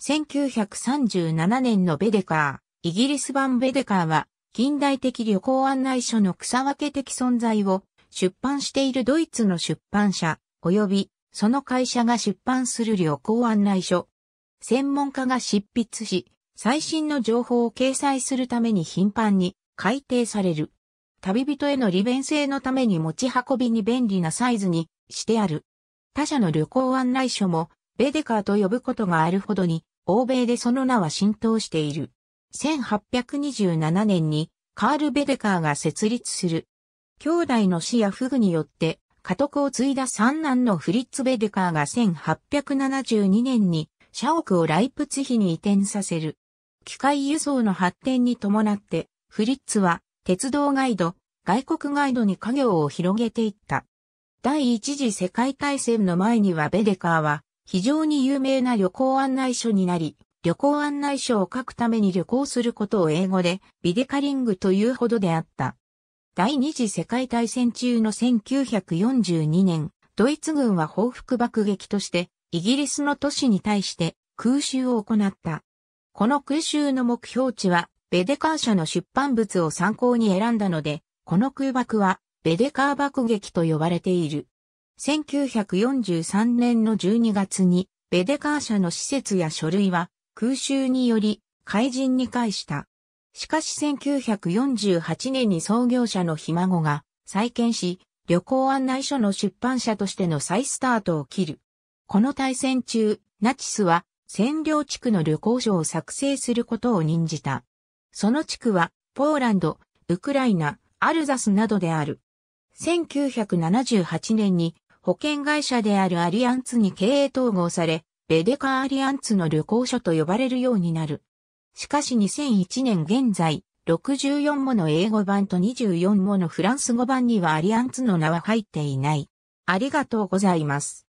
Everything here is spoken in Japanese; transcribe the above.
1937年のベデカー、イギリス版ベデカーは、近代的旅行案内書の草分け的存在を出版しているドイツの出版社、及びその会社が出版する旅行案内書。専門家が執筆し、最新の情報を掲載するために頻繁に改訂される。旅人への利便性のために持ち運びに便利なサイズにしてある。他社の旅行案内書もベデカーと呼ぶことがあるほどに欧米でその名は浸透している。1827年にカール・ベデカーが設立する。兄弟の死やフグによって家督を継いだ三男のフリッツ・ベデカーが1872年に社屋をライプツヒに移転させる。機械輸送の発展に伴って、フリッツは鉄道ガイド、外国ガイドに家業を広げていった。第一次世界大戦の前にはベデカーは非常に有名な旅行案内書になり、旅行案内書を書くために旅行することを英語でビデカリングというほどであった。第二次世界大戦中の1942年、ドイツ軍は報復爆撃としてイギリスの都市に対して空襲を行った。この空襲の目標地はベデカー社の出版物を参考に選んだので、この空爆はベデカー爆撃と呼ばれている。1943年の12月に、ベデカー社の施設や書類は空襲により怪人に返した。しかし1948年に創業者のひ孫が再建し、旅行案内書の出版社としての再スタートを切る。この対戦中、ナチスは占領地区の旅行所を作成することを任じた。その地区は、ポーランド、ウクライナ、アルザスなどである。1978年に保険会社であるアリアンツに経営統合され、ベデカ・アリアンツの旅行所と呼ばれるようになる。しかし2001年現在、64もの英語版と24ものフランス語版にはアリアンツの名は入っていない。ありがとうございます。